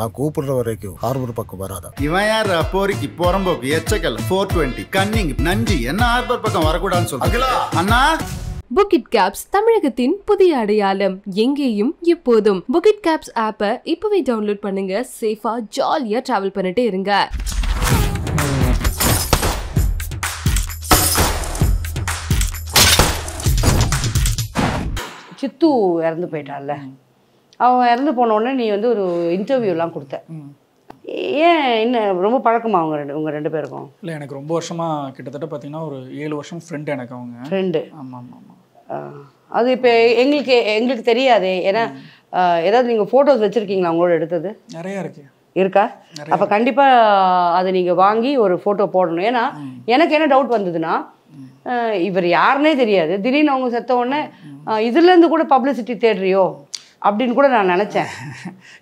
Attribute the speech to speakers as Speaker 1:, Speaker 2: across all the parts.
Speaker 1: நான்
Speaker 2: கூப்பிடுற வரைக்கும் ஹார்பர் பக்கம் வராதா இவன் யார் அப்போரிக்கு புறம்போக்கு எச்சக்கல் ஃபோர் டுவெண்ட்டி கன்னிங் நஞ்சி என்ன ஹார்பர் பக்கம் வரக்கூடாதுன்னு சொல்லுங்க
Speaker 1: அண்ணா புக்கிட் கேப்ஸ் தமிழகத்தின் புதிய அடையாளம் எங்கேயும் எப்போதும் புக்கிட் கேப்ஸ் ஆப்பை இப்பவே டவுன்லோட் பண்ணுங்க சேஃபா ஜாலியா டிராவல் பண்ணிட்டே இருங்க சித்து இறந்து போயிட்டான்ல அவன் இறந்து போன உடனே நீ வந்து ஒரு இன்டர்வியூலாம் கொடுத்த ஏன் என்ன ரொம்ப பழக்கமா அவங்க ரெண்டு உங்கள் ரெண்டு பேருக்கும்
Speaker 2: இல்லை எனக்கு ரொம்ப வருஷமாக கிட்டத்தட்ட பார்த்தீங்கன்னா ஒரு ஏழு வருஷம் ஃப்ரெண்டு எனக்கு அவங்க ஃப்ரெண்டு ஆமாம் ஆமாம்
Speaker 1: அது இப்போ எங்களுக்கு எங்களுக்கு தெரியாது ஏன்னா ஏதாவது நீங்கள் ஃபோட்டோஸ் வச்சுருக்கீங்களா அவங்களோட எடுத்தது நிறையா இருக்குது இருக்கா அப்போ கண்டிப்பாக அதை நீங்கள் வாங்கி ஒரு ஃபோட்டோ போடணும் ஏன்னா எனக்கு என்ன டவுட் வந்ததுன்னா இவர் யாருன்னே தெரியாது திடீர்னு அவங்க செத்த உடனே இதுலேருந்து கூட பப்ளிசிட்டி தேடுறியோ அப்படின்னு கூட நான் நினச்சேன்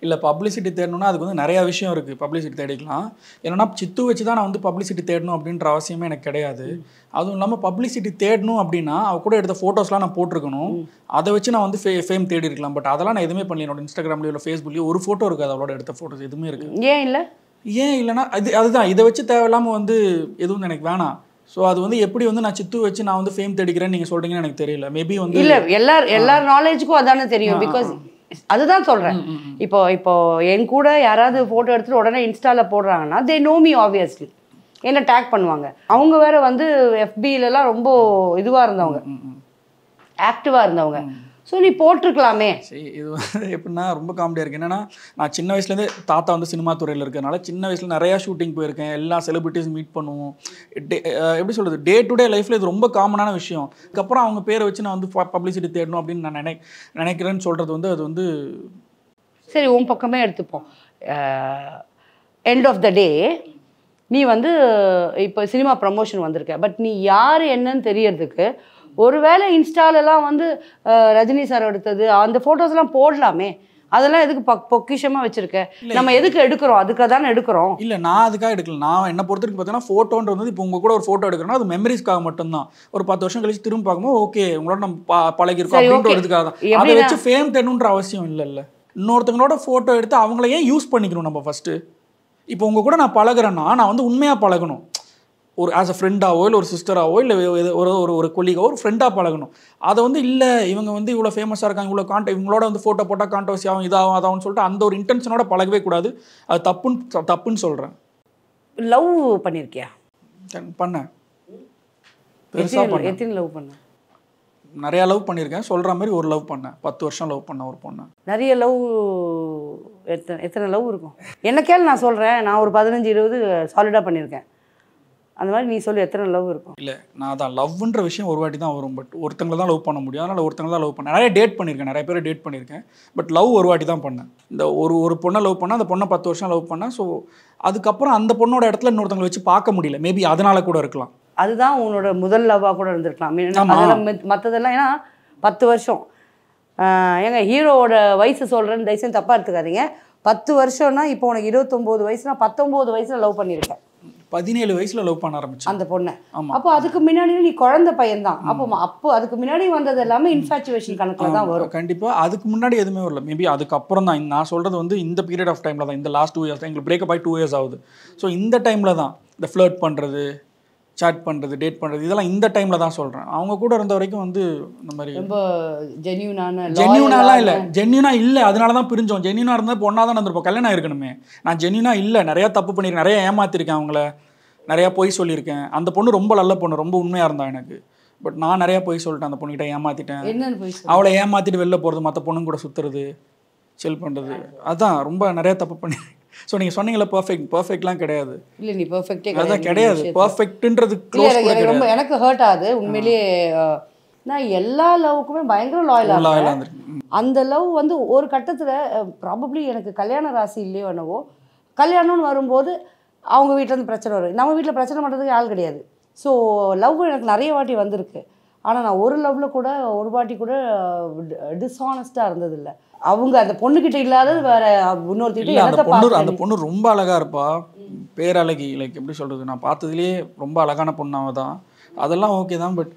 Speaker 2: இல்லை பப்ளிசிட்டி தேடணும்னா அதுக்கு வந்து நிறையா விஷயம் இருக்குது பப்ளிசிட்டி தேடிக்கலாம் என்னென்னா சித்து வச்சு தான் நான் வந்து பப்ளிசிட்டி தேடணும் அப்படின்ற அவசியமே எனக்கு கிடையாது அதுவும் இல்லாமல் பப்ளிசிட்டி தேடணும் அப்படின்னா அவ கூட எடுத்த ஃபோட்டோஸ்லாம் நான் போட்டிருக்கணும் அதை வச்சு நான் வந்து ஃபே ஃபேம் தேடி இருக்கலாம் பட் அதெல்லாம் நான் எதுவுமே பண்ணல என்னோட இன்ஸ்டாகிராம்லேயோ ஃபேஸ்புக்லேயோ ஒரு ஃபோட்டோ இருக்குது அவளோட எடுத்த ஃபோட்டோஸ் எதுவுமே இருக்குது ஏன் இல்லை ஏன் இல்லைனா அது அதுதான் இதை வச்சு தேவையில்லாமல் வந்து எதுவும் எனக்கு வேணாம் ஸோ அது வந்து எப்படி வந்து நான் சித்து வச்சு நான் வந்து ஃபேம் தேடிக்கிறேன்னு நீங்கள் சொல்கிறீங்கன்னு எனக்கு தெரியல மேபி வந்து இல்லை எல்லா எல்லா நாலேஜுக்கும் அதானே தெரியும் பிகாஸ்
Speaker 1: அதுதான் சொல்கிறேன் இப்போ இப்போ என் கூட யாராவது ஃபோட்டோ எடுத்துட்டு உடனே இன்ஸ்டாவில் போடுறாங்கன்னா தே நோ மீ ஆப்வியஸ்லி என்ன டேக் பண்ணுவாங்க அவங்க வேற வந்து எஃபிலலாம் ரொம்ப இதுவாக இருந்தவங்க ஆக்டிவாக இருந்தவங்க ஸோ நீ போட்டிருக்கலாமே சரி
Speaker 2: இது வந்து எப்படின்னா ரொம்ப காமெடியாக இருக்குது என்னன்னா நான் சின்ன வயசுலேருந்து தாத்தா வந்து சினிமா துறையில் இருக்கிறதுனால சின்ன வயசில் நிறையா ஷூட்டிங் போயிருக்கேன் எல்லா செலிபிரிட்டிஸும் மீட் பண்ணுவோம் டே எப்படி சொல்கிறது டே டு டே லைஃப்பில் இது ரொம்ப காமனான விஷயம் அதுக்கப்புறம் அவங்க பேரை வச்சு நான் வந்து பப்ளிசிட்டி தேடணும் அப்படின்னு
Speaker 1: நான் நினை நினைக்கிறேன்னு
Speaker 2: சொல்கிறது வந்து அது வந்து
Speaker 1: சரி உன் பக்கமே எடுத்துப்போம் எண்ட் ஆஃப் த டே நீ வந்து இப்போ சினிமா ப்ரமோஷன் வந்திருக்க பட் நீ யார் என்னன்னு தெரியறதுக்கு ஒருவேளை இன்ஸ்டாலெல்லாம் வந்து ரஜினி சார் எடுத்தது அந்த ஃபோட்டோஸ்லாம் போடலாமே அதெல்லாம் எதுக்கு பொக்கிஷமா வச்சிருக்க நம்ம
Speaker 2: எதுக்கு எடுக்கிறோம் அதுக்காக தானே எடுக்கிறோம் இல்ல நான் அதுக்காக எடுக்கல நான் என்ன பொறுத்த வரைக்கும் பார்த்தீங்கன்னா ஃபோட்டோன்றது வந்து இப்போ உங்க கூட ஒரு ஃபோட்டோ எடுக்கிறோன்னா அது மெமரிஸ்க்காக மட்டும்தான் ஒரு பத்து வருஷம் கழிச்சு திரும்ப பார்க்கும்போது ஓகே உங்களோட நம்ம பழகிருக்கோம் அப்படின்ற அப்படின்றதுக்காக தான் அதை வச்சு ஃபேம் தெணுன்ற அவசியம் இல்லை இல்லை இன்னொருத்தவங்களோட ஃபோட்டோ எடுத்து அவங்களையே யூஸ் பண்ணிக்கணும் நம்ம ஃபஸ்ட்டு இப்போ உங்கள் கூட நான் பழகிறேன்னா நான் வந்து உண்மையாக பழகணும் ஒரு ஆஸ் அ ஃப்ரெண்டாவோ இல்லை ஒரு சிஸ்டராவோ இல்லை ஒரு ஒரு ஒரு கொலிகாவோ ஒரு ஃப்ரெண்டாக பழகணும் அதை வந்து இல்லை இவங்க வந்து இவ்வளோ ஃபேமஸாக இருக்காங்க இவ்வளோ கான்ட இவங்களோட வந்து ஃபோட்டோ போட்டால் கான்ட்ரவர்சி ஆகும் இதாகும் அதாகும்னு சொல்லிட்டு அந்த ஒரு இன்டென்ஷனோட பழகவே கூடாது அது தப்புன்னு தப்புன்னு சொல்கிறேன் லவ் பண்ணியிருக்கியா பண்ணேன்
Speaker 1: பெருசாக லவ் பண்ணேன்
Speaker 2: நிறையா லவ் பண்ணியிருக்கேன் சொல்கிற மாதிரி ஒரு லவ் பண்ணேன் பத்து வருஷம் லவ் பண்ண ஒரு பொண்ணு
Speaker 1: நிறைய லவ் எத்தனை எத்தனை லவ் இருக்கும் கேள்வி நான் சொல்கிறேன் நான் ஒரு பதினஞ்சு இருபது சாலிடாக பண்ணியிருக்கேன் அந்த மாதிரி நீ சொல்லி எத்தனை லவ் இருக்கும்
Speaker 2: இல்லை நான் தான் லவ்ன்ற விஷயம் ஒரு வாட்டி தான் வரும் பட் ஒருத்தங்களை தான் லவ் பண்ண முடியும் அதனால் ஒருத்தங்க தான் லவ் பண்ண நிறைய டேட் பண்ணியிருக்கேன் நிறைய பேர் டேட் பண்ணியிருக்கேன் பட் லவ் ஒரு வாட்டி தான் பண்ணேன் இந்த ஒரு ஒரு பொண்ணை லவ் பண்ணால் அந்த பொண்ணை பத்து வருஷம் லவ் பண்ணேன் ஸோ அதுக்கப்புறம் அந்த பொண்ணோட இடத்துல இன்னொருத்தங்களை வச்சு பார்க்க முடியல மேபி அதனால் கூட இருக்கலாம்
Speaker 1: அதுதான் உன்னோட முதல் லவ்வாக கூட இருந்திருக்கலாம் மற்றதெல்லாம் ஏன்னா பத்து வருஷம் எங்க ஹீரோவோட வயசு சொல்கிறேன்னு தயவுசெய்து தப்பாக எடுத்துக்காதீங்க பத்து வருஷம்னா இப்போ உனக்கு இருபத்தொம்போது வயசுனா பத்தொம்போது வயசில் லவ் பண்ணியிருக்கேன் பதினேழு வயசுல லவ் பண்ண ஆரம்பிச்சு அந்த பொண்ணை அப்போ அதுக்கு முன்னாடி நீ குழந்த பையன் தான் அப்போ அப்போ அதுக்கு முன்னாடி வந்தது எல்லாமே இன்ஃபாச்சுவேஷன் கணக்கில் தான் வரும்
Speaker 2: கண்டிப்பாக அதுக்கு முன்னாடி எதுவுமே வரல மேபி அதுக்கப்புறம் தான் நான் சொல்கிறது வந்து இந்த பீரியட் ஆஃப் டைமில் தான் இந்த லாஸ்ட் டூ இயர்ஸ் தான் எங்களுக்கு பிரேக்அப் ஆகி டூ இயர்ஸ் ஆகுது ஸோ இந்த டைமில் தான் இந்த ஃப்ளர்ட் பண்ணுறது சாட் பண்ணுறது டேட் பண்ணுறது இதெல்லாம் இந்த டைமில் தான் சொல்கிறேன் அவங்க கூட இருந்த வரைக்கும் வந்து இந்த மாதிரி ரொம்ப
Speaker 1: ஜென்யூனான ஜென்யூனாலாம் இல்லை
Speaker 2: ஜென்யூனாக இல்லை அதனால தான் பிரிஞ்சோம் ஜென்யூனாக இருந்தால் பொண்ணாக தான் நடந்திருப்போம் கல்யாணம் இருக்கணுமே நான் ஜென்யூனாக இல்லை நிறையா தப்பு பண்ணியிருக்கேன் நிறையா ஏமாத்திருக்கேன் அவங்கள நிறையா பொய் சொல்லியிருக்கேன் அந்த பொண்ணு ரொம்ப நல்ல பொண்ணு ரொம்ப உண்மையாக இருந்தா எனக்கு பட் நான் நிறையா பொய் சொல்லிட்டேன் அந்த பொண்ணுகிட்ட ஏமாற்றிட்டேன் அவளை ஏமாற்றிட்டு வெளில போகிறது மற்ற பொண்ணுங்க கூட சுற்றுறது செல் பண்ணுறது அதுதான் ரொம்ப நிறையா தப்பு பண்ணி ஸோ நீங்கள் சொன்னீங்களா பர்ஃபெக்ட் பர்ஃபெக்ட்லாம் கிடையாது
Speaker 1: இல்லை நீ பர்ஃபெக்டே அதான் கிடையாது
Speaker 2: பர்ஃபெக்ட்ன்றது ரொம்ப எனக்கு ஹர்ட் ஆகுது உண்மையிலேயே
Speaker 1: நான் எல்லா லவ்வுக்குமே பயங்கர லாயல் அந்த லவ் வந்து ஒரு கட்டத்தில் ப்ராபப்ளி எனக்கு கல்யாண ராசி இல்லையோ என்னவோ கல்யாணம்னு வரும்போது அவங்க வீட்டிலேருந்து பிரச்சனை வரும் நம்ம வீட்டில் பிரச்சனை பண்ணுறதுக்கு ஆள் கிடையாது ஸோ லவ் எனக்கு நிறைய வாட்டி வந்திருக்கு ஆனால் நான் ஒரு லவ்வில் கூட ஒரு வாட்டி கூட டிஸ்ஹானஸ்ட்டாக இருந்ததில்லை அவங்க அந்த பொண்ணுக்கிட்ட இல்லாத வேற இன்னொருத்திட்ட அந்த பொண்ணு அந்த
Speaker 2: பொண்ணு ரொம்ப அழகா இருப்பா பேரழகி லைக் எப்படி சொல்றது நான் பார்த்ததுலேயே ரொம்ப அழகான பொண்ணாக தான் அதெல்லாம் ஓகே தான் பட்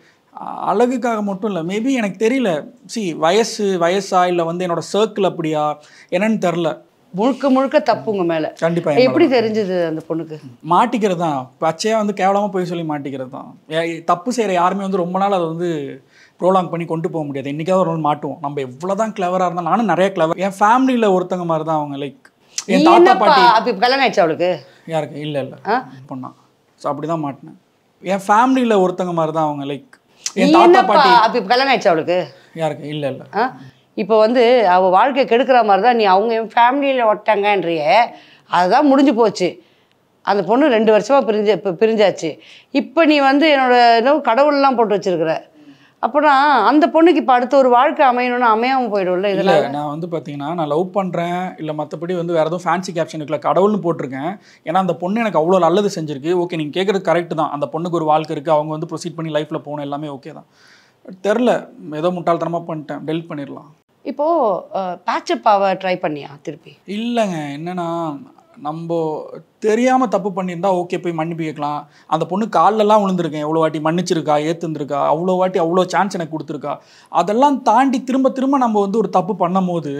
Speaker 2: அழகுக்காக மட்டும் இல்லை மேபி எனக்கு தெரியல சி வயசு வயசா இல்லை வந்து என்னோட சர்க்கிள் அப்படியா என்னன்னு தெரில முழுக்க முழுக்க தப்பு உங்க மேல கண்டிப்பா எப்படி
Speaker 1: தெரிஞ்சது அந்த பொண்ணுக்கு
Speaker 2: மாட்டிக்கிறது தான் பச்சையா வந்து கேவலமா போய் சொல்லி மாட்டிக்கிறது தான் தப்பு செய்யற யாருமே வந்து ரொம்ப நாள் அதை வந்து ப்ரோலாங் பண்ணி கொண்டு போக முடியாது இன்றைக்காவது ஒரு மாட்டுவோம் நம்ம எவ்வளோ தான் கிளவராக இருந்தாலும் நானும் நிறைய கிளவர் என் ஃபேமிலியில் ஒருத்தங்க மாதிரி தான் அவங்க லைக் என் தாத்தா பாட்டி கல்யாணம் ஆயிடுச்சு அவளுக்கு யாருக்கு இல்லை இல்லை பொண்ணா ஸோ அப்படி தான் மாட்டினேன் என்
Speaker 1: ஃபேமிலியில் ஒருத்தங்க மாதிரி தான் அவங்க லைக்
Speaker 2: என் தாத்தா பாட்டி அப்போ
Speaker 1: கல்யாணம் ஆயிடுச்சு அவளுக்கு யாருக்கு இல்லை இல்லை இப்போ வந்து அவள் வாழ்க்கை கெடுக்கிற மாதிரி தான் நீ அவங்க என் ஃபேமிலியில் ஒட்டங்கன்றிய அதுதான் முடிஞ்சு போச்சு அந்த பொண்ணு ரெண்டு வருஷமாக பிரிஞ்ச இப்போ பிரிஞ்சாச்சு இப்போ நீ வந்து என்னோட இன்னும் கடவுள்லாம் போட்டு வச்சுருக்குற அப்புறம் அந்த பொண்ணுக்கு இப்போ அடுத்த ஒரு வாழ்க்கை அமையணும்னு அமையாமல் போயிடும்ல இதில்
Speaker 2: நான் வந்து பார்த்தீங்கன்னா நான் லவ் பண்ணுறேன் இல்லை மற்றபடி வந்து வேறு எதுவும் ஃபேன்சி கேப்ஷன் இருக்கல கடவுள்னு போட்டிருக்கேன் ஏன்னா அந்த பொண்ணு எனக்கு அவ்வளோ நல்லது செஞ்சிருக்கு ஓகே நீங்கள் கேட்குறது கரெக்டு தான் அந்த பொண்ணுக்கு ஒரு வாழ்க்கை இருக்குது அவங்க வந்து ப்ரொசீட் பண்ணி லைஃப்பில் போகணும் எல்லாமே ஓகே தான் தெரில ஏதோ முட்டாள்தனமாக பண்ணிட்டேன் டெலிட் பண்ணிடலாம்
Speaker 1: இப்போது பேச்சப் ஆவ ட்ரை பண்ணியா திருப்பி
Speaker 2: இல்லைங்க என்னென்னா நம்ம தெரியாமல் தப்பு பண்ணியிருந்தா ஓகே போய் மன்னிப்பு கேட்கலாம் அந்த பொண்ணு காலிலலாம் விழுந்திருக்கேன் எவ்வளோ வாட்டி மன்னிச்சிருக்கா ஏற்றுந்துருக்கா அவ்வளோ வாட்டி அவ்வளோ சான்ஸ் எனக்கு கொடுத்துருக்கா அதெல்லாம் தாண்டி திரும்ப திரும்ப நம்ம வந்து ஒரு தப்பு பண்ணும் போது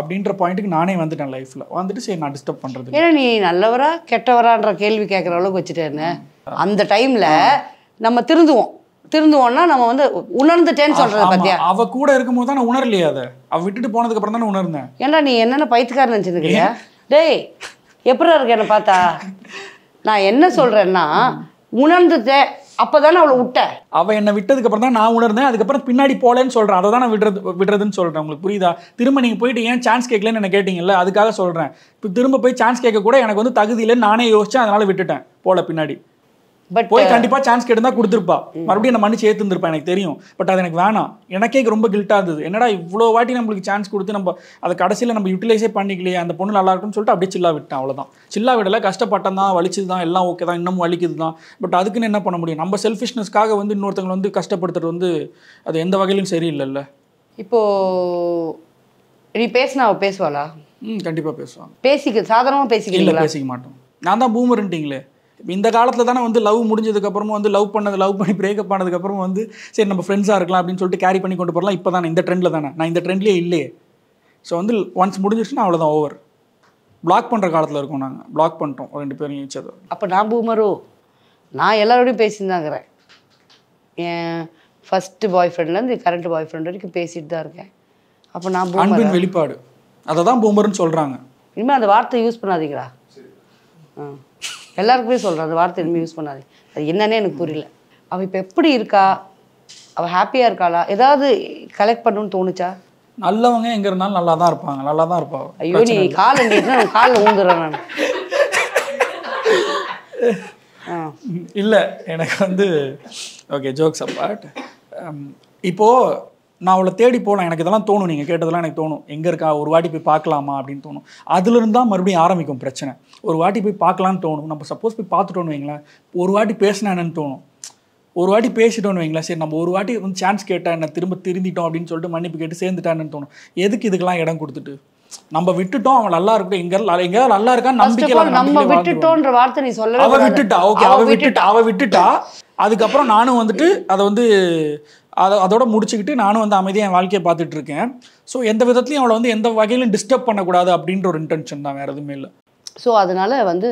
Speaker 2: அப்படின்ற பாயிண்ட்டுக்கு நானே வந்துட்டேன் லைஃப்பில் வந்துட்டு சரி நான் டிஸ்டர்ப் பண்ணுறது
Speaker 1: ஏன்னா நீ நல்லவரா கெட்டவரான்ற கேள்வி கேட்குற அளவுக்கு இருந்தேன் அந்த டைமில் நம்ம திருந்துவோம் திருந்துவோம்னா நம்ம வந்து உணர்ந்துட்டேன்னு சொல்றது பத்தியா
Speaker 2: அவ கூட இருக்கும்போது தான் நான் அதை அவ விட்டுட்டு போனதுக்கு அப்புறம் உணர்ந்தேன்
Speaker 1: ஏன்னா நீ என்னென்ன பைத்துக்காரன் நினச்சிருக்கியா டேய் எப்படி இருக்கு என்ன பார்த்தா நான் என்ன சொல்றேன்னா உணர்ந்துட்டேன் அப்போதானே அவளை விட்ட
Speaker 2: அவள் என்னை விட்டதுக்கு அப்புறம் தான் நான் உணர்ந்தேன் அதுக்கப்புறம் பின்னாடி போலன்னு சொல்கிறேன் அதை தான் நான் விடுறது விடுறதுன்னு சொல்கிறேன் உங்களுக்கு புரியுதா திரும்ப நீங்கள் போயிட்டு ஏன் சான்ஸ் கேட்கலன்னு என்ன கேட்டீங்கல்ல அதுக்காக சொல்கிறேன் இப்போ திரும்ப போய் சான்ஸ் கேட்க கூட எனக்கு வந்து இல்லைன்னு நானே யோசிச்சேன் அதனால் விட்டுட்டேன் போல பின்னாடி பட் போய் uh, கண்டிப்பா சான்ஸ் கேட்டிருந்தா கொடுத்துருப்பா மறுபடியும் நான் மன்னிச்சு ஏத்துருந்துருப்பா எனக்கு தெரியும் பட் அது எனக்கு வேணாம் எனக்கே ரொம்ப கில்ட்டா இருந்தது என்னடா இவ்வளோ வாட்டி நம்மளுக்கு சான்ஸ் கொடுத்து நம்ம அதை கடைசியில் நம்ம யூட்டிலைஸே பண்ணிக்கலையே அந்த பொண்ணு நல்லா இருக்கும்னு சொல்லிட்டு அப்படியே சில்லா விட்டேன் அவ்வளோதான் சில்லா விடல கஷ்டப்பட்டம் தான் வலிச்சது தான் எல்லாம் ஓகே தான் இன்னமும் வலிக்குது தான் பட் அதுக்குன்னு என்ன பண்ண முடியும் நம்ம செல்ஃபிஷ்னஸ்க்காக வந்து இன்னொருத்தவங்களை வந்து கஷ்டப்படுத்துறது வந்து அது எந்த வகையிலும் சரியில்லைல்ல
Speaker 1: இப்போ நீ பேசினா அவள் பேசுவாளா ம் கண்டிப்பாக பேசுவாங்க பேசிக்க சாதாரணமாக பேசிக்க பேசிக்க
Speaker 2: மாட்டோம் நான் தான் பூமருன்ட்டிங்களே இந்த காலத்தில் தானே வந்து லவ் முடிஞ்சதுக்கப்புறமும் வந்து லவ் பண்ணது லவ் பண்ணி பிரேக்கப் ஆனதுக்கப்புறம் வந்து சரி நம்ம ஃப்ரெண்ட்ஸாக இருக்கலாம் அப்படின்னு சொல்லிட்டு கேரி பண்ணி கொண்டு போகலாம் இப்போ தானே இந்த ட்ரெண்டில் தானே நான் இந்த ட்ரெண்ட்லேயே இல்லையே ஸோ வந்து ஒன்ஸ் முடிஞ்சிருச்சுன்னா அவ்வளோதான் ஓவர் பிளாக் பண்ணுற காலத்தில்
Speaker 1: இருக்கோம் நாங்கள் பிளாக் பண்ணிட்டோம் ரெண்டு பேரும் ஈச் அதர் அப்போ நான் பூமரோ நான் எல்லாரோடையும் பேசியிருந்தாங்கிறேன் என் ஃபஸ்ட்டு பாய் ஃப்ரெண்ட்லேருந்து கரண்ட் பாய் ஃப்ரெண்ட் வரைக்கும் பேசிட்டு தான் இருக்கேன் அப்போ நான் அன்பின்
Speaker 2: வெளிப்பாடு அதை தான் பூமர்னு சொல்கிறாங்க
Speaker 1: இனிமேல் அந்த வார்த்தை யூஸ் பண்ணாதீங்களா ஆ எல்லாருக்குமே சொல்கிறேன் அந்த வார்த்தை இனிமேல் யூஸ் பண்ணாதே அது என்னன்னே எனக்கு புரியல அவள் இப்போ எப்படி இருக்கா அவள் ஹாப்பியாக இருக்காளா ஏதாவது கலெக்ட் பண்ணணும்னு தோணுச்சா
Speaker 2: நல்லவங்க எங்க இருந்தாலும் நல்லா தான் இருப்பாங்க நல்லா தான் இருப்பாங்க ஐயோ நீ கால்
Speaker 1: காலில் ஊந்துடுறேன்
Speaker 2: நான் இல்லை எனக்கு வந்து ஓகே ஜோக்ஸ் அப்பாட் இப்போது நான் அவளை தேடி போகலாம் எனக்கு இதெல்லாம் தோணும் நீங்கள் கேட்டதெல்லாம் எனக்கு தோணும் எங்கே இருக்கா ஒரு வாட்டி போய் பார்க்கலாமா அப்படின்னு தோணும் அதுலேருந்து தான் மறுபடியும் ஆரம்பிக்கும் பிரச்சனை ஒரு வாட்டி போய் பார்க்கலான்னு தோணும் நம்ம சப்போஸ் போய் பார்த்துட்டோன்னு வைங்களேன் ஒரு வாட்டி பேசினானு தோணும் ஒரு வாட்டி பேசிட்டோன்னு வைங்களேன் சரி நம்ம ஒரு வாட்டி வந்து சான்ஸ் கேட்டேன் என்ன திரும்ப திருந்திட்டோம் அப்படின்னு சொல்லிட்டு மன்னிப்பு கேட்டு சேர்ந்துட்டான்னு தோணும் எதுக்கு இதுக்கெல்லாம் இடம் கொடுத்துட்டு நம்ம விட்டுட்டோம் அவன் நல்லா இருக்கட்டும் எங்க எங்க நல்லா இருக்கா நம்பிக்கை நம்ம விட்டுட்டோன்ற
Speaker 1: வார்த்தை நீ சொல்ல அவ
Speaker 2: விட்டுட்டா ஓகே அவ விட்டுட்டா அவ விட்டுட்டா அதுக்கப்புறம் நானும் வந்துட்டு அதை வந்து அதை அதோட முடிச்சுக்கிட்டு நானும் வந்து அமைதியாக என் வாழ்க்கையை பார்த்துட்ருக்கேன் ஸோ எந்த விதத்துலையும் அவளை வந்து எந்த வகையிலும் டிஸ்டர்ப் பண்ணக்கூடாது அப்படின்ற ஒரு இன்டென்ஷன் தான் வேறு எதுவுமே இல்லை
Speaker 1: ஸோ அதனால் வந்து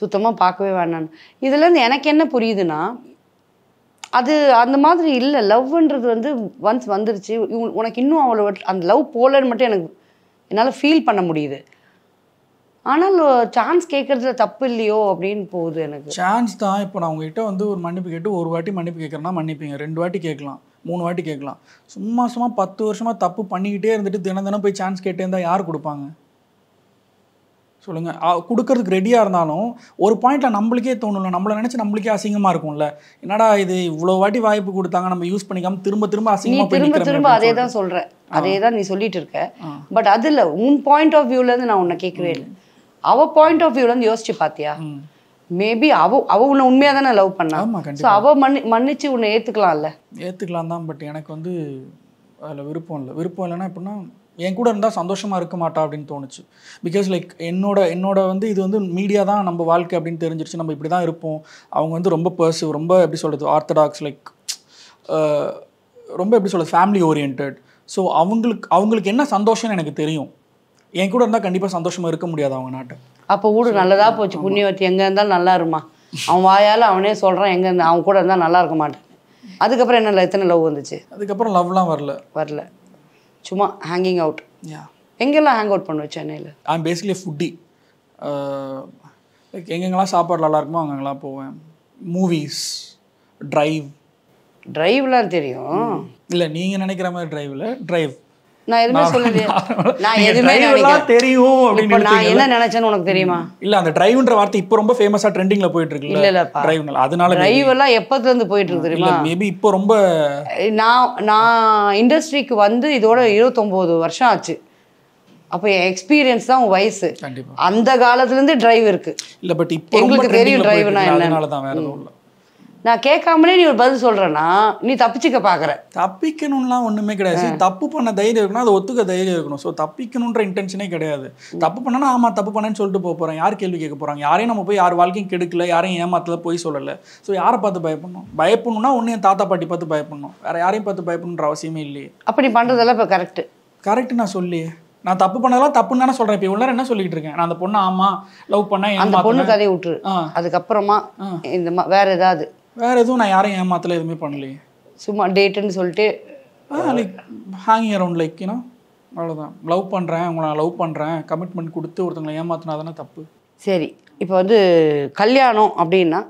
Speaker 1: சுத்தமாக பார்க்கவே வேணாம் இதுலேருந்து எனக்கு என்ன புரியுதுன்னா அது அந்த மாதிரி இல்லை லவ்ன்றது வந்து ஒன்ஸ் வந்துருச்சு உனக்கு இன்னும் அவளை அந்த லவ் போகலன்னு மட்டும் எனக்கு என்னால் ஃபீல் பண்ண முடியுது ஆனால் சான்ஸ் கேட்கறதுல தப்பு இல்லையோ அப்படின்னு போகுது எனக்கு சான்ஸ் தான் இப்போ நான் உங்ககிட்ட வந்து ஒரு மன்னிப்பு
Speaker 2: கேட்டு ஒரு வாட்டி மன்னிப்பு கேட்குறேன்னா மன்னிப்பீங்க ரெண்டு வாட்டி கேட்கலாம் மூணு வாட்டி கேட்கலாம் சும்மா சும்மா பத்து வருஷமாக தப்பு பண்ணிக்கிட்டே இருந்துட்டு தினம் தினம் போய் சான்ஸ் கேட்டே இருந்தால் யார் கொடுப்பாங்க சொல்லுங்கள் கொடுக்கறதுக்கு ரெடியாக இருந்தாலும் ஒரு பாயிண்டில் நம்மளுக்கே தோணும்ல நம்மளை நினச்சி நம்மளுக்கே அசிங்கமாக இருக்கும்ல என்னடா இது இவ்வளோ வாட்டி வாய்ப்பு கொடுத்தாங்க நம்ம யூஸ் பண்ணிக்காம திரும்ப திரும்ப அசிங்கமாக திரும்ப திரும்ப அதே
Speaker 1: தான் சொல்கிறேன் அதே தான் நீ சொல்லிட்டு இருக்க பட் அதில் உன் பாயிண்ட் ஆஃப் வியூலேருந்து நான் உன்னை கேட்கவே இல்லை அவ பாயிண்ட் ஆஃப் இருந்து யோசிச்சு பார்த்தியா மேபி அவ அவ உன்னை உண்மையாக தானே லவ் பண்ணா ஸோ அவ மன்னி மன்னிச்சு உன்னை ஏற்றுக்கலாம்ல
Speaker 2: ஏத்துக்கலாம் தான் பட் எனக்கு வந்து அதில் விருப்பம் இல்லை விருப்பம் இல்லைன்னா எப்படின்னா என் கூட இருந்தால் சந்தோஷமாக இருக்க மாட்டா அப்படின்னு தோணுச்சு பிகாஸ் லைக் என்னோட என்னோட வந்து இது வந்து மீடியா தான் நம்ம வாழ்க்கை அப்படின்னு தெரிஞ்சிருச்சு நம்ம இப்படி தான் இருப்போம் அவங்க வந்து ரொம்ப பர்சிவ் ரொம்ப எப்படி சொல்கிறது ஆர்த்தடாக்ஸ் லைக் ரொம்ப எப்படி சொல்கிறது ஃபேமிலி ஓரியன்ட் ஸோ அவங்களுக்கு அவங்களுக்கு என்ன சந்தோஷம்னு எனக்கு தெரியும் என் கூட இருந்தால் கண்டிப்பாக சந்தோஷமாக இருக்க முடியாது அவங்க நாட்டை
Speaker 1: அப்போ வீடு நல்லதாக போச்சு புண்ணியவத்தி எங்கே இருந்தாலும் நல்லா இருமா அவன் வாயால் அவனே சொல்கிறான் எங்கே இருந்தால் அவன் கூட இருந்தால் நல்லா இருக்க மாட்டேன் அதுக்கப்புறம் என்ன எத்தனை லவ் வந்துச்சு அதுக்கப்புறம் லவ்லாம் வரல வரல சும்மா ஹேங்கிங் அவுட் எங்கெல்லாம் ஹேங் அவுட் பண்ணுவோம் சென்னையில்
Speaker 2: ஐ பேசிக்கலி ஃபுட்டி லைக் எங்கெங்கெல்லாம் சாப்பாடு நல்லா இருக்குமோ அங்கெங்கெல்லாம் போவேன் மூவிஸ் ட்ரைவ் ட்ரைவ்லாம் தெரியும் இல்லை நீங்கள் நினைக்கிற மாதிரி ட்ரைவில் ட்ரைவ்
Speaker 1: நான் எதுவுமே சொல்லலையே நான் எதுவுமே
Speaker 2: தெரியும் இப்போ நான் என்ன
Speaker 1: நினைச்சேன்னு உனக்கு தெரியுமா
Speaker 2: இல்ல அந்த டிரைவ்ன்ற வார்த்தை இப்போ ரொம்ப ஃபேமஸா ட்ரெண்டிங்ல போயிட்டு இருக்கு இல்ல இல்ல டிரைவ்னால அதனால டிரைவ்
Speaker 1: எல்லாம் எப்பத்துல இருந்து போயிட்டு இருக்கு தெரியுமா மேபி இப்போ ரொம்ப நான் நான் இண்டஸ்ட்ரிக்கு வந்து இதோட இருபத்தொம்போது வருஷம் ஆச்சு அப்போ என் எக்ஸ்பீரியன்ஸ் தான் உன் வயசு அந்த காலத்துல இருந்து டிரைவ் இருக்கு இல்ல பட் இப்போ எங்களுக்கு தெரியும் டிரைவ்னா என்ன நான் கேட்காமலே நீ ஒரு பதில் சொல்கிறேன்னா நீ தப்பிச்சிக்க பார்க்குற தப்பிக்கணும்லாம் ஒன்றுமே கிடையாது தப்பு
Speaker 2: பண்ண தைரியம் இருக்கணும் அதை ஒத்துக்க தைரியம் இருக்கணும் ஸோ தப்பிக்கணுன்ற இன்டென்ஷனே கிடையாது தப்பு பண்ணனா ஆமாம் தப்பு பண்ணேன்னு சொல்லிட்டு போக போறேன் யார் கேள்வி கேட்க போகிறாங்க யாரையும் நம்ம போய் யார் வாழ்க்கையும் கெடுக்கல யாரையும் ஏமாத்தல போய் சொல்லலை ஸோ யாரை பார்த்து பயப்படணும் பயப்படணும்னா ஒன்று என் தாத்தா பாட்டி பார்த்து பயப்படணும் வேறு யாரையும் பார்த்து பயப்படணுன்ற அவசியமே இல்லையே
Speaker 1: அப்படி பண்ணுறதெல்லாம்
Speaker 2: இப்போ கரெக்ட் கரெக்ட் நான் சொல்லி நான் தப்பு பண்ணதெல்லாம் தப்புன்னு தானே சொல்கிறேன் இப்போ உள்ள என்ன சொல்லிட்டு இருக்கேன் நான் அந்த பொண்ணு ஆமா லவ் பண்ண அந்த பொண்ணு கதையை
Speaker 1: விட்டுரு அதுக்கப்புறமா இந்த வேற ஏதாவது வேறு எதுவும் நான் யாரையும் ஏமாத்தல எதுவுமே பண்ணலையே சும்மா டேட்டுன்னு சொல்லிட்டு லைக் ஹேங்கிங்
Speaker 2: அரௌண்ட் லைக் ஏன்னா அவ்வளோதான் லவ் பண்ணுறேன் உங்களை நான் லவ் பண்ணுறேன் கமிட்மெண்ட் கொடுத்து ஒருத்தங்களை ஏமாத்தினா தானே
Speaker 1: தப்பு சரி இப்போ வந்து கல்யாணம் அப்படின்னா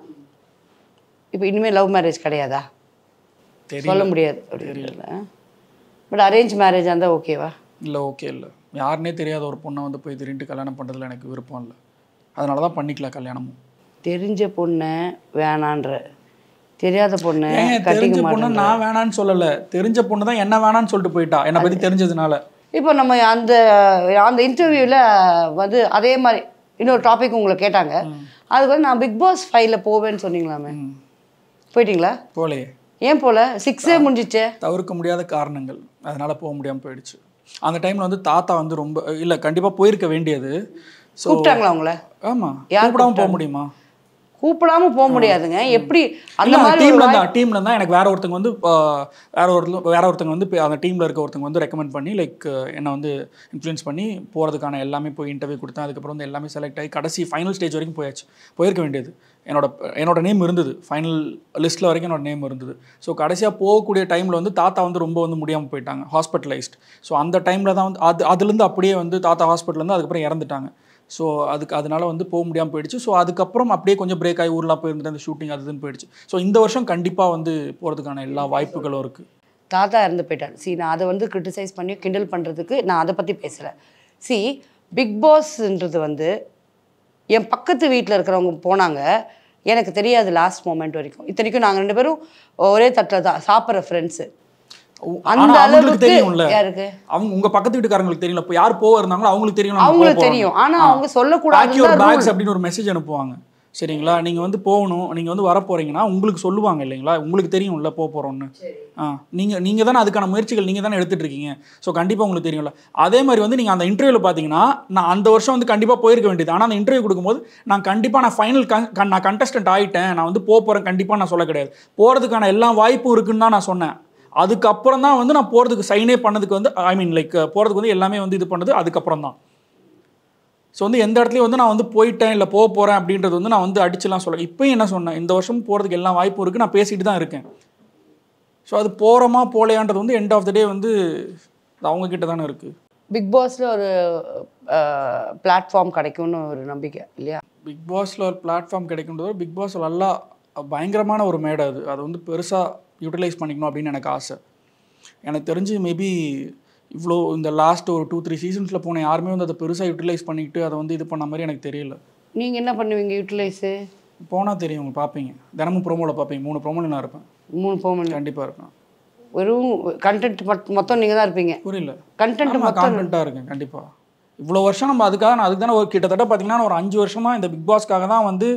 Speaker 1: இப்போ இனிமேல் லவ் மேரேஜ் கிடையாதா சொல்ல முடியாது அப்படின்றதுல பட் அரேஞ்ச் மேரேஜாக இருந்தால் ஓகேவா இல்லை
Speaker 2: ஓகே இல்லை யாருனே தெரியாத ஒரு பொண்ணை வந்து போய் திடீர்னு கல்யாணம் பண்ணுறதுல எனக்கு விருப்பம் இல்லை
Speaker 1: அதனால தான் பண்ணிக்கலாம் கல்யாணமும் தெரிஞ்ச பொண்ணை வேணான்ற தெரியாத பொண்ணு தெரிஞ்ச பொண்ணு நான்
Speaker 2: வேணான்னு சொல்லலை தெரிஞ்ச பொண்ணு தான் என்ன வேணான்னு சொல்லிட்டு போயிட்டா என்னை பற்றி தெரிஞ்சதுனால
Speaker 1: இப்போ நம்ம அந்த அந்த இன்டர்வியூவில் வந்து அதே மாதிரி இன்னொரு டாபிக் உங்களை கேட்டாங்க அதுக்கு வந்து நான் பிக் பாஸ் ஃபைவ்ல போவேன்னு சொன்னீங்களாமே போயிட்டீங்களா போலையே ஏன் போல சிக்ஸே முடிஞ்சிச்சு
Speaker 2: தவிர்க்க முடியாத காரணங்கள் அதனால போக முடியாமல் போயிடுச்சு அந்த டைம்ல வந்து தாத்தா வந்து ரொம்ப இல்லை கண்டிப்பாக போயிருக்க வேண்டியது கூப்பிட்டாங்களா அவங்கள
Speaker 1: ஆமாம் யார் போக முடியுமா கூப்பிடாம போக முடியாதுங்க எப்படி அந்த டீம்ல தான்
Speaker 2: டீம்ல தான் எனக்கு வேற ஒருத்தங்க வந்து வேற ஒருத்தங்க வேற ஒருத்தங்க வந்து அந்த டீம்ல இருக்க ஒருத்தங்க வந்து ரெக்கமெண்ட் பண்ணி லைக் என்னை வந்து இன்ஃப்ளூயன்ஸ் பண்ணி போகிறதுக்கான எல்லாமே போய் இன்டர்வியூ கொடுத்தேன் அதுக்கப்புறம் வந்து எல்லாமே செலக்ட் ஆகி கடைசி ஃபைனல் ஸ்டேஜ் வரைக்கும் போயாச்சு போயிருக்க வேண்டியது என்னோட என்னோட நேம் இருந்தது ஃபைனல் லிஸ்ட்டில் வரைக்கும் என்னோட நேம் இருந்தது ஸோ கடைசியாக போகக்கூடிய டைமில் வந்து தாத்தா வந்து ரொம்ப வந்து முடியாமல் போயிட்டாங்க ஹாஸ்பிட்டலைஸ்ட் ஸோ அந்த டைமில் தான் வந்து அது அதுலேருந்து அப்படியே வந்து தாத்தா இருந்து அதுக்கப்புறம் இறந்துட்டாங்க ஸோ அதுக்கு அதனால் வந்து போக முடியாமல் போயிடுச்சு ஸோ அதுக்கப்புறம் அப்படியே கொஞ்சம் பிரேக் ஆகி ஊரில் போயிருந்துட்டு அந்த ஷூட்டிங் அதுன்னு போயிடுச்சு ஸோ இந்த வருஷம் கண்டிப்பாக வந்து போகிறதுக்கான எல்லா வாய்ப்புகளும் இருக்குது
Speaker 1: தாத்தா இருந்து போயிட்டார் சி நான் அதை வந்து கிரிட்டிசைஸ் பண்ணி கிண்டல் பண்ணுறதுக்கு நான் அதை பற்றி பேசுகிறேன் சி பிக் பாஸ்ன்றது வந்து என் பக்கத்து வீட்டில் இருக்கிறவங்க போனாங்க எனக்கு தெரியாது லாஸ்ட் மூமெண்ட் வரைக்கும் இத்தனைக்கும் நாங்கள் ரெண்டு பேரும் ஒரே தட்டில் தான் சாப்பிட்ற ஃப்ரெண்ட்ஸு அந்த அளவுக்கு தெரியும்ல யாருக்கு
Speaker 2: அவங்க உங்க பக்கத்து வீட்டுக்காரங்களுக்கு தெரியல இப்போ யார் போக இருந்தாங்களோ அவங்களுக்கு தெரியும் அவங்களுக்கு தெரியும் ஆனா அவங்க
Speaker 1: சொல்லக்கூடாது பேக்ஸ் அப்படின்னு
Speaker 2: ஒரு மெசேஜ் அனுப்புவாங்க சரிங்களா நீங்க வந்து போகணும் நீங்க வந்து வர போறீங்கன்னா உங்களுக்கு சொல்லுவாங்க இல்லைங்களா உங்களுக்கு தெரியும்ல போக போறோம்னு ஆ நீங்க நீங்க தானே அதுக்கான முயற்சிகள் நீங்க தானே எடுத்துட்டு இருக்கீங்க ஸோ கண்டிப்பா உங்களுக்கு தெரியும்ல அதே மாதிரி வந்து நீங்க அந்த இன்டர்வியூல பாத்தீங்கன்னா நான் அந்த வருஷம் வந்து கண்டிப்பா போயிருக்க வேண்டியது ஆனால் அந்த இன்டர்வியூ கொடுக்கும்போது நான் கண்டிப்பா நான் ஃபைனல் நான் கண்டஸ்டன்ட் ஆயிட்டேன் நான் வந்து போக போறேன் கண்டிப்பா நான் சொல்ல கிடையாது போறதுக்கான எல்லா வாய்ப்பும் இருக்குன்னு தான் நான் சொன்னேன் அதுக்கப்புறம் தான் வந்து நான் போகிறதுக்கு சைனே பண்ணதுக்கு வந்து ஐ மீன் லைக் போகிறதுக்கு வந்து எல்லாமே வந்து இது பண்ணது அதுக்கப்புறம் தான் ஸோ வந்து எந்த இடத்துலையும் வந்து நான் வந்து போயிட்டேன் இல்லை போக போகிறேன் அப்படின்றது வந்து நான் வந்து அடிச்சுலாம் சொல்லலை இப்போயும் என்ன சொன்னேன் இந்த வருஷம் போகிறதுக்கு எல்லாம் வாய்ப்பும் இருக்குது நான் பேசிட்டு தான் இருக்கேன் ஸோ அது போகிறோமா போலையான்றது வந்து எண்ட் ஆஃப் த டே வந்து அவங்கக்கிட்ட தானே இருக்குது
Speaker 1: பிக் பாஸில் ஒரு பிளாட்ஃபார்ம் கிடைக்கும்னு ஒரு நம்பிக்கை இல்லையா
Speaker 2: பிக் பாஸில் ஒரு பிளாட்ஃபார்ம் கிடைக்குன்றது பிக் பாஸ் நல்லா பயங்கரமான ஒரு மேடை அது அது வந்து பெருசாக யூட்டிலைஸ் பண்ணிக்கணும் அப்படின்னு எனக்கு ஆசை எனக்கு தெரிஞ்சு மேபி இவ்வளோ இந்த லாஸ்ட் ஒரு டூ த்ரீ சீசன்ஸில் போன யாருமே வந்து அதை பெருசாக யூட்டிலைஸ் பண்ணிக்கிட்டு அதை வந்து இது பண்ண மாதிரி எனக்கு தெரியல
Speaker 1: நீங்கள் என்ன பண்ணுவீங்க யூட்டிலைஸு
Speaker 2: போனால் தெரியும் உங்களுக்கு பார்ப்பீங்க தினமும் ப்ரோமோவில் பார்ப்பீங்க மூணு
Speaker 1: ப்ரோமோவில் நான் இருப்பேன் மூணு ப்ரோமோ கண்டிப்பாக இருப்பேன் வெறும் கண்டென்ட் மொத்தம் நீங்கள் தான் இருப்பீங்க புரியல கண்டென்ட் மொத்தம் கண்டென்ட்டாக இருக்கேன் கண்டிப்பாக
Speaker 2: இவ்வளோ வருஷம் நம்ம அதுக்காக நான் அதுக்கு தானே ஒரு கிட்டத்தட்ட பார்த்திங்கன்னா ஒரு அஞ்சு வருஷமாக இந்த பிக் பாஸ்க்காக தான் வந்து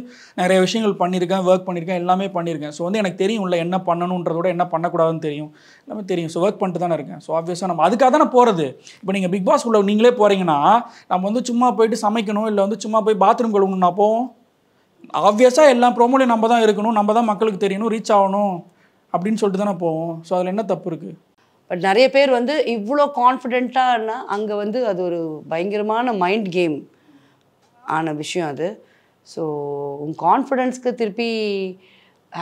Speaker 2: நிறைய விஷயங்கள் பண்ணியிருக்கேன் ஒர்க் பண்ணியிருக்கேன் எல்லாமே பண்ணியிருக்கேன் ஸோ வந்து எனக்கு தெரியும் இல்லை என்ன பண்ணணுன்றதோட என்ன பண்ணக்கூடாதுன்னு தெரியும் எல்லாமே தெரியும் ஸோ ஒர்க் பண்ணிட்டு தானே இருக்கேன் ஸோ ஆப்வியஸாக நம்ம அதுக்காக தானே போகிறது இப்போ நீங்கள் பிக் பாஸ் உள்ள நீங்களே போகிறீங்கன்னா நம்ம வந்து சும்மா போயிட்டு சமைக்கணும் இல்லை வந்து சும்மா போய் பாத்ரூம் கழுவணும்னா போவோம் ஆப்வியஸாக எல்லா ப்ரோமோலையும் நம்ம தான் இருக்கணும் நம்ம தான் மக்களுக்கு தெரியணும் ரீச்
Speaker 1: ஆகணும் அப்படின்னு சொல்லிட்டு தானே போவோம் ஸோ அதில் என்ன தப்பு இருக்குது பட் நிறைய பேர் வந்து இவ்வளோ கான்ஃபிடெண்ட்டானா அங்கே வந்து அது ஒரு பயங்கரமான மைண்ட் கேம் ஆன விஷயம் அது ஸோ உங்கள் கான்ஃபிடென்ஸ்க்கு திருப்பி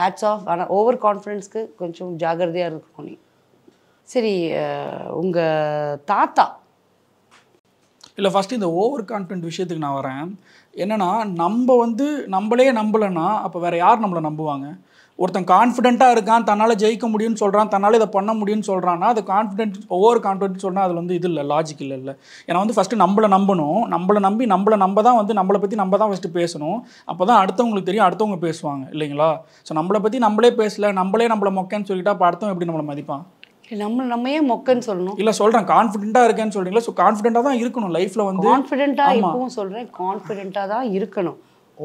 Speaker 1: ஹேட்ஸ் ஆஃப் ஆனால் ஓவர் கான்ஃபிடென்ஸ்க்கு கொஞ்சம் ஜாகிரதையாக இருக்கும் நீ சரி உங்கள் தாத்தா
Speaker 2: இல்லை ஃபஸ்ட்டு இந்த ஓவர் கான்ஃபிடென்ட் விஷயத்துக்கு நான் வரேன் என்னென்னா நம்ம வந்து நம்மளே நம்பலைன்னா அப்போ வேறு யார் நம்மளை நம்புவாங்க ஒருத்தன் கான்ஃபிடென்ட்டாக இருக்கான் தன்னால் ஜெயிக்க முடியும்னு சொல்கிறான் தன்னால் இதை பண்ண முடியும்னு சொல்கிறான்னா அது கான்ஃபிடென்ட் ஒவ்வொரு கான்ஃபிடென்ட் சொன்னால் அதில் வந்து இது இல்லை லாஜிக் இல்லை இல்லை ஏன்னா வந்து ஃபஸ்ட்டு நம்மளை நம்பணும் நம்மளை நம்பி நம்மளை நம்ப தான் வந்து நம்மளை பற்றி நம்ம தான் ஃபஸ்ட்டு பேசணும் அப்போ தான் அடுத்தவங்களுக்கு தெரியும் அடுத்தவங்க பேசுவாங்க இல்லைங்களா ஸோ நம்மளை பற்றி நம்மளே பேசல நம்மளே நம்மளை மொக்கன்னு சொல்லிட்டா அப்போ அடுத்தவங்க எப்படி நம்மளை மதிப்பான்
Speaker 1: நம்ம நம்ம மொக்கன்னு சொல்லணும்
Speaker 2: இல்ல சொல்றேன் கான்ஃபிடென்ட்டா இருக்கேன்னு சொல்றீங்களா ஸோ கான்ஃபிடென்ட்டா தான் இருக்கணும் லைஃப்ல வந்து கான்ஃபிடென்ட்டா இப்பவும்
Speaker 1: சொல்றேன் கான்ஃபிடென்ட்டா தான் இருக்கணும்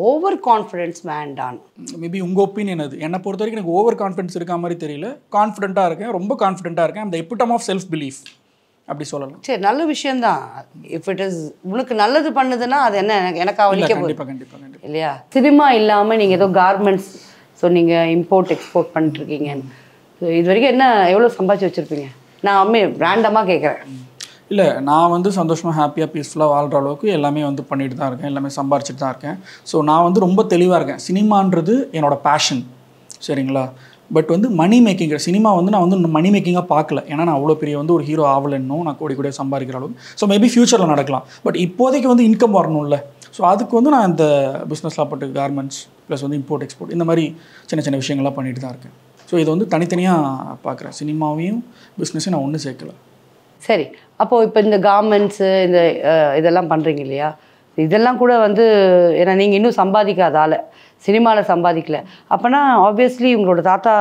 Speaker 1: ஓவர் கான்ஃபிடென்ஸ் வேண்டான்
Speaker 2: மேபி உங்கள் ஒப்பீனியன் அது என்னை பொறுத்த வரைக்கும் எனக்கு ஓவர் கான்ஃபிடென்ஸ் இருக்க மாதிரி தெரியல கான்ஃபிடென்ட்டாக இருக்கேன் ரொம்ப கான்ஃபிடென்ட்டாக இருக்கேன் அந்த எப்பிட்டம் ஆஃப் செல்ஃப் பிலீஃப்
Speaker 1: அப்படி சொல்லலாம் சரி நல்ல விஷயம் தான் இஃப் இட் இஸ் உனக்கு நல்லது பண்ணுதுன்னா அது என்ன எனக்கு அவளிக்க கண்டிப்பாக கண்டிப்பாக இல்லையா சினிமா இல்லாமல் நீங்கள் ஏதோ கார்மெண்ட்ஸ் ஸோ நீங்கள் இம்போர்ட் எக்ஸ்போர்ட் பண்ணிட்டுருக்கீங்க ஸோ இது வரைக்கும் என்ன எவ்வளோ சம்பாதிச்சு வச்சுருப்பீங்க நான் அம்மே ரேண்டமாக கேட்குறேன்
Speaker 2: இல்லை நான் வந்து சந்தோஷமாக ஹாப்பியாக பீஸ்ஃபுல்லாக வாழ்கிற அளவுக்கு எல்லாமே வந்து பண்ணிட்டு தான் இருக்கேன் எல்லாமே சம்பாரிச்சிட்டு தான் இருக்கேன் ஸோ நான் வந்து ரொம்ப தெளிவாக இருக்கேன் சினிமான்றது என்னோடய பேஷன் சரிங்களா பட் வந்து மணி மேக்கிங் சினிமா வந்து நான் வந்து மணி மேக்கிங்காக பார்க்கல ஏன்னா நான் அவ்வளோ பெரிய வந்து ஒரு ஹீரோ ஆகலன்னு நான் கோடி கூட சம்பாதிக்கிற அளவு ஸோ மேபி ஃப்யூச்சரில் நடக்கலாம் பட் இப்போதைக்கு வந்து இன்கம் வரணும்ல ஸோ அதுக்கு வந்து நான் இந்த பிஸ்னஸ்லாம் போட்டு கார்மெண்ட்ஸ் ப்ளஸ் வந்து இம்போர்ட் எக்ஸ்போர்ட் இந்த மாதிரி சின்ன சின்ன விஷயங்கள்லாம் பண்ணிட்டு தான் இருக்கேன் ஸோ இதை வந்து தனித்தனியாக பார்க்குறேன் சினிமாவையும் பிஸ்னஸையும் நான் ஒன்றும் சேர்க்கலை
Speaker 1: சரி அப்போது இப்போ இந்த கார்மெண்ட்ஸு இந்த இதெல்லாம் பண்ணுறீங்க இல்லையா இதெல்லாம் கூட வந்து ஏன்னா நீங்கள் இன்னும் சம்பாதிக்காதால சினிமாவில் சம்பாதிக்கல அப்போனா ஆப்வியஸ்லி உங்களோட தாத்தா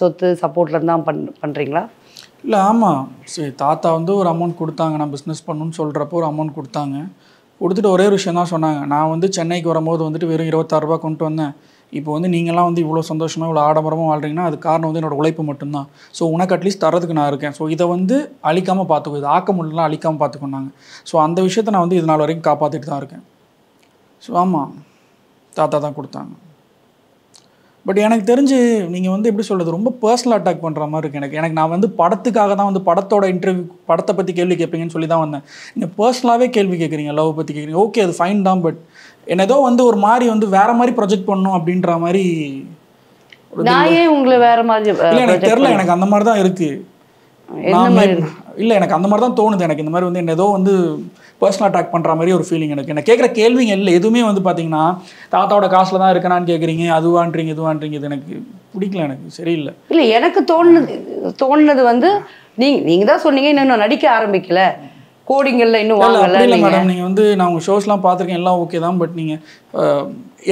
Speaker 1: சொத்து சப்போர்ட்லேருந்து தான் பண் பண்ணுறீங்களா
Speaker 2: இல்லை ஆமாம் சரி தாத்தா வந்து ஒரு அமௌண்ட் கொடுத்தாங்க நான் பிஸ்னஸ் பண்ணணும்னு சொல்கிறப்போ ஒரு அமௌண்ட் கொடுத்தாங்க கொடுத்துட்டு ஒரே ஒரு விஷயம் தான் சொன்னாங்க நான் வந்து சென்னைக்கு வரும்போது வந்துட்டு வெறும் இருபத்தாறுரூபா கொண்டு வந்தேன் இப்போ வந்து நீங்கள்லாம் வந்து இவ்வளோ சந்தோஷமாக இவ்வளோ ஆடம்பரமாக வாழ்றீங்கன்னா அது காரணம் வந்து என்னோடய உழைப்பு மட்டும்தான் ஸோ உனக்கு அட்லீஸ்ட் தரதுக்கு நான் இருக்கேன் ஸோ இதை வந்து அழிக்காமல் பார்த்துக்கோ இது ஆக்க முடியலாம் அழிக்காமல் பார்த்துக்கோனாங்க ஸோ அந்த விஷயத்த நான் வந்து இது நாள் வரைக்கும் காப்பாற்றிட்டு தான் இருக்கேன் ஸோ ஆமாம் தாத்தா தான் கொடுத்தாங்க பட் எனக்கு தெரிஞ்சு நீங்கள் வந்து எப்படி சொல்கிறது ரொம்ப பர்சனல் அட்டாக் பண்ணுற மாதிரி இருக்குது எனக்கு எனக்கு நான் வந்து படத்துக்காக தான் வந்து படத்தோட இன்டர்வியூ படத்தை பற்றி கேள்வி கேட்பீங்கன்னு சொல்லி தான் வந்தேன் நீங்கள் பர்சனலாகவே கேள்வி கேட்குறீங்க லவ் பற்றி கேட்குறீங்க ஓகே அது ஃபைன் தான் பட் என்ன ஏதோ வந்து ஒரு மாதிரி வந்து வேற மாதிரி ப்ரொஜெக்ட் பண்ணும் அப்படின்ற மாதிரி
Speaker 1: நான் ஏன் உங்களை வேற மாதிரி இல்லை எனக்கு தெரியல எனக்கு
Speaker 2: அந்த மாதிரி தான் இருக்கு இல்ல எனக்கு அந்த மாதிரி தான் தோணுது எனக்கு இந்த மாதிரி வந்து என்ன ஏதோ வந்து பர்சனல் அட்டாக் பண்ற மாதிரி ஒரு ஃபீலிங் எனக்கு என்ன கேட்குற கேள்விங்க இல்ல எதுவுமே வந்து பாத்தீங்கன்னா தாத்தாவோட காசுல தான் இருக்கணான்னு கேக்குறீங்க அதுவான்றீங்க இதுவான்றீங்க இது எனக்கு பிடிக்கல எனக்கு சரியில்லை
Speaker 1: இல்ல எனக்கு தோணுது தோணுனது வந்து நீங்க நீங்க தான் சொன்னீங்க இன்னும் நான் நடிக்க ஆரம்பிக்கல கோடிங்கள்ல இன்னும் வாங்கல இல்லை மேடம்
Speaker 2: நீங்கள் வந்து நான் உங்கள் ஷோஸ்லாம் பார்த்துருக்கேன் எல்லாம் ஓகே தான் பட் நீங்கள்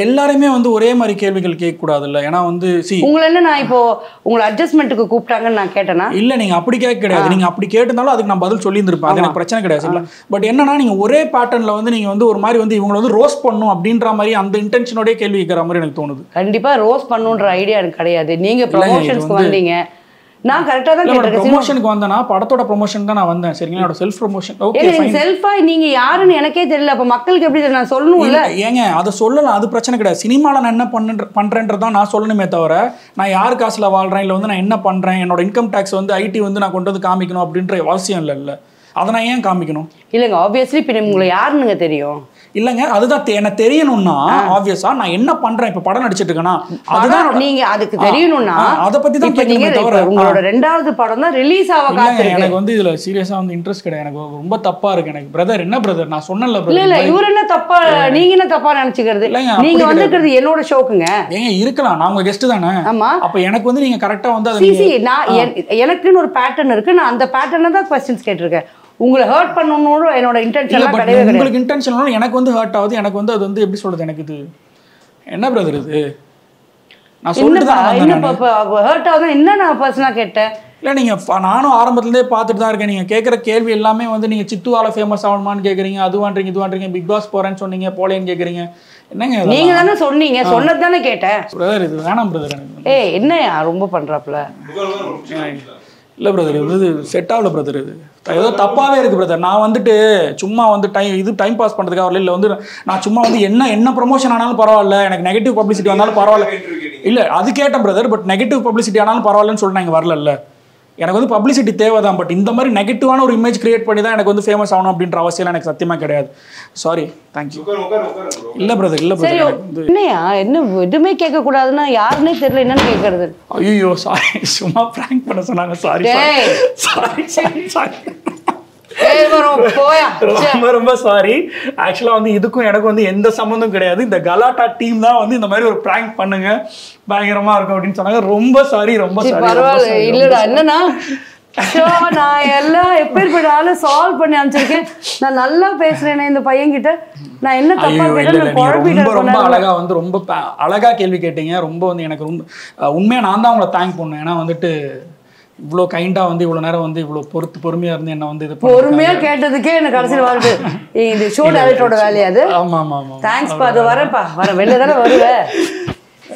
Speaker 2: எல்லாருமே வந்து ஒரே மாதிரி கேள்விகள் கேட்கக்கூடாது இல்லை ஏன்னா வந்து சி உங்களை
Speaker 1: என்ன நான் இப்போ உங்களை அட்ஜஸ்ட்மெண்ட்டுக்கு கூப்பிட்டாங்கன்னு நான் கேட்டேன்னா
Speaker 2: இல்லை நீங்கள் அப்படி கேட்க கிடையாது நீங்கள் அப்படி கேட்டிருந்தாலும் அதுக்கு நான் பதில் சொல்லியிருந்திருப்பேன் அது எனக்கு பிரச்சனை கிடையாது இல்லை பட் என்னன்னா நீங்கள் ஒரே பேட்டர்னில் வந்து நீங்கள் வந்து ஒரு மாதிரி வந்து இவங்களை வந்து ரோஸ் பண்ணும் அப்படின்ற மாதிரி அந்த இன்டென்ஷனோடய கேள்வி கேட்குற மாதிரி எனக்கு தோணுது
Speaker 1: கண்டிப்பாக ரோஸ் பண்ணுன்ற ஐடியா எனக்கு கிடையாது நீங்கள் வந்தீங்க நான் கரெக்டாக தான் கேட்டிருக்கேன் ப்ரொமோஷனுக்கு
Speaker 2: வந்தேனா படத்தோட ப்ரொமோஷன் தான் நான் வந்தேன் சரிங்களா என்னோட செல்ஃப் ப்ரொமோஷன் ஓகே செல்ஃபா
Speaker 1: நீங்க யாருன்னு எனக்கே தெரியல அப்ப மக்களுக்கு எப்படி நான் சொல்லணும்ல ஏங்க
Speaker 2: அதை சொல்லலாம் அது பிரச்சனை கிடையாது சினிமாவில் நான் என்ன பண்ணுற பண்ணுறேன்றது நான் சொல்லணுமே தவிர நான் யார் காசில் வாழ்கிறேன் இல்லை வந்து நான் என்ன பண்ணுறேன் என்னோட இன்கம் டேக்ஸ் வந்து ஐடி வந்து நான் கொண்டு வந்து காமிக்கணும் அப்படின்ற அவசியம் இல்லை இல்லை அதை நான் ஏன் காமிக்கணும்
Speaker 1: இல்லைங்க ஆப்வியஸ்லி இப்போ உங்களை யாருன்னுங்க தெரியும்
Speaker 2: இல்லைங்க அதுதான் என்ன தெரியணும்னா ஆப்வியஸா நான் என்ன பண்றேன் இப்ப படம் நடிச்சிட்டு இருக்கேன்னா அதுதான் நீங்க அதுக்கு தெரியணும்னா அத பத்தி தான் கேக்குறீங்க தவிர உங்களோட
Speaker 1: ரெண்டாவது படம் தான் ரிலீஸ் ஆக எனக்கு
Speaker 2: வந்து இதுல சீரியஸா வந்து இன்ட்ரஸ்ட் கிடையாது எனக்கு ரொம்ப தப்பா இருக்கு எனக்கு பிரதர் என்ன பிரதர் நான் சொன்னல பிரதர் இல்ல இவர் என்ன
Speaker 1: தப்பா நீங்க என்ன தப்பா நினைச்சுக்கிறது நீங்க வந்திருக்கிறது
Speaker 2: என்னோட ஷோக்குங்க ஏங்க இருக்கலாம் நான் உங்க கெஸ்ட் தானே ஆமா அப்ப எனக்கு வந்து நீங்க கரெக்டா வந்து சி நான்
Speaker 1: எனக்குன்னு ஒரு பேட்டர்ன் இருக்கு நான் அந்த பேட்டர்ன தான் கொஸ்டின்ஸ் கேட்டிருக்கேன் உங்களை ஹர்ட் பண்ணணும் என்னோட இன்டென்ஷன் கிடையாது உங்களுக்கு
Speaker 2: இன்டென்ஷன் எனக்கு வந்து ஹர்ட் ஆகுது எனக்கு வந்து அது வந்து எப்படி சொல்றது எனக்கு இது என்ன பிரதர் இது நான் சொல்லிட்டு
Speaker 1: என்ன நான் பர்சனாக கேட்டேன்
Speaker 2: இல்லை நீங்கள் நானும் ஆரம்பத்துலேருந்தே பார்த்துட்டு தான் இருக்கேன் நீங்கள் கேட்குற கேள்வி எல்லாமே வந்து நீங்கள் சித்துவால ஃபேமஸ் ஆகணுமான்னு கேட்குறீங்க அதுவான்றீங்க இதுவான்றீங்க பிக் பாஸ் போகிறேன்னு சொன்னீங்க போலேன்னு கேட்குறீங்க என்னங்க நீங்கள் தானே சொன்னீங்க சொன்னது தானே கேட்டேன் பிரதர் இது வேணாம் பிரதர்
Speaker 1: ஏய் என்னையா ரொம்ப பண்ணுறாப்புல
Speaker 2: இல்லை பிரதர் இது செட் ஆகல பிரதர் இது ஏதோ தப்பாகவே இருக்குது பிரதர் நான் வந்துட்டு சும்மா வந்து டைம் இது டைம் பாஸ் பண்ணுறதுக்காக வரல இல்லை வந்து நான் சும்மா வந்து என்ன என்ன ப்ரொமோஷன் ஆனாலும் பரவாயில்ல எனக்கு நெகட்டிவ் பப்ளிசிட்டி வந்தாலும் பரவாயில்ல இல்லை அது கேட்டேன் பிரதர் பட் நெகட்டிவ் பப்ளிசிட்டி ஆனாலும் பரவாயில்லன்னு சொல்லிட்டு நான் இங்கே வரல எனக்கு வந்து பப்ளிசிட்டி தேவை தான் பட் இந்த மாதிரி நெகட்டிவான ஒரு இமேஜ் கிரியேட் பண்ணி தான் எனக்கு வந்து ஃபேமஸ் ஆகணும் அப்படின்ற அவசியம் எனக்கு சத்தியமாக கிடையாது சாரி தேங்க்யூ இல்லை பிரதர் இல்லை பிரதர்
Speaker 1: என்னையா என்ன எதுவுமே கேட்கக்கூடாதுன்னா யாருன்னே தெரியல என்னன்னு கேட்கறது ஐயோ சாரி
Speaker 2: சும்மா ப்ராங்க் பண்ண சொன்னாங்க சாரி சாரி சாரி சாரி
Speaker 1: ரொம்ப
Speaker 2: ரொம்ப சாரி ஆக்சுவலாக வந்து இதுக்கும் எனக்கு வந்து எந்த சம்மந்தம் கிடையாது இந்த கலாட்டா டீம் தான் வந்து இந்த மாதிரி ஒரு பிராங்க் பண்ணுங்க பயங்கரமா இருக்கும் அப்படின்னு சொன்னாங்க ரொம்ப சாரி ரொம்ப சாரி இல்லடா
Speaker 1: என்னன்னா நான் எல்லாம் எப்பேற்பட்ட சால்வ் பண்ணி அனுப்பிச்சிருக்கேன் நான் நல்லா பேசுறேன் இந்த பையன் கிட்ட நான் என்ன தப்பா ரொம்ப ரொம்ப அழகா
Speaker 2: வந்து ரொம்ப அழகா கேள்வி கேட்டீங்க ரொம்ப வந்து எனக்கு ரொம்ப உண்மையா நான் தான் உங்களை தேங்க் பண்ணேன் ஏன்னா வந்துட்டு இவ்வளோ கைண்டாக வந்து இவ்வளோ நேரம் வந்து இவ்வளோ பொறுத்து பொறுமையாக இருந்து என்ன வந்து இது பொறுமையாக
Speaker 1: கேட்டதுக்கே எனக்கு கடைசியில் வருது இது ஷோ டேரக்டரோட வேலையாது ஆமாம் ஆமாம் தேங்க்ஸ்ப்பா அது வரேன்ப்பா வர வெளில தானே வருவேன்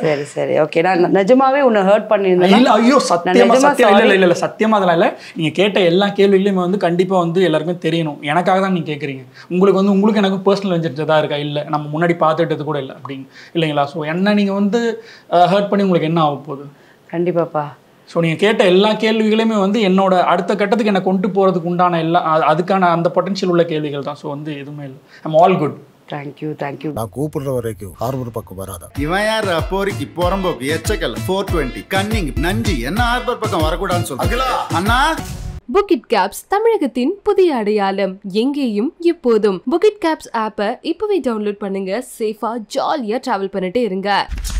Speaker 1: சரி சரி ஓகே நான் நிஜமாவே உன்னை ஹர்ட் பண்ணியிருந்தேன் இல்லை ஐயோ சத்தியமா சத்தியம் இல்லை இல்லை
Speaker 2: இல்லை சத்தியமாக அதெல்லாம் இல்லை நீங்கள் கேட்ட எல்லா கேள்விகளையும் வந்து கண்டிப்பாக வந்து எல்லாருக்குமே தெரியணும் எனக்காக தான் நீங்கள் கேட்குறீங்க உங்களுக்கு வந்து உங்களுக்கு எனக்கு பர்சனல் வெஞ்சிட்டு தான் இருக்கா இல்லை நம்ம முன்னாடி பார்த்துட்டது கூட இல்லை அப்படிங்க இல்லைங்களா ஸோ என்ன நீங்கள் வந்து ஹர்ட் பண்ணி உங்களுக்கு என்ன ஆக போகுது கண்டிப்பாப்பா ஸோ நீங்கள் கேட்ட எல்லா கேள்விகளையுமே வந்து என்னோட அடுத்த கட்டத்துக்கு என்னை கொண்டு போகிறதுக்கு உண்டான எல்லா அதுக்கான அந்த பொட்டன்ஷியல் உள்ள கேள்விகள் தான் ஸோ வந்து எதுவுமே இல்லை I'm all good thank you thank you நான் கூப்பிடுற வரைக்கும் ஹார்பர் பக்கம் வராத இவன் யார் அப்போரிக்கு புறம்போக்கு எச்சக்கல் ஃபோர் டுவெண்ட்டி கன்னிங் நஞ்சி என்ன ஹார்பர் பக்கம் வரக்கூடாதுன்னு சொல்லுங்களா
Speaker 1: அண்ணா புக்கிட் கேப்ஸ் தமிழகத்தின் புதிய அடையாளம் எங்கேயும் எப்போதும் புக்கிட் கேப்ஸ் ஆப்பை இப்போவே டவுன்லோட் பண்ணுங்க சேஃபா ஜாலியா டிராவல் பண்ணிட்டே இருங்க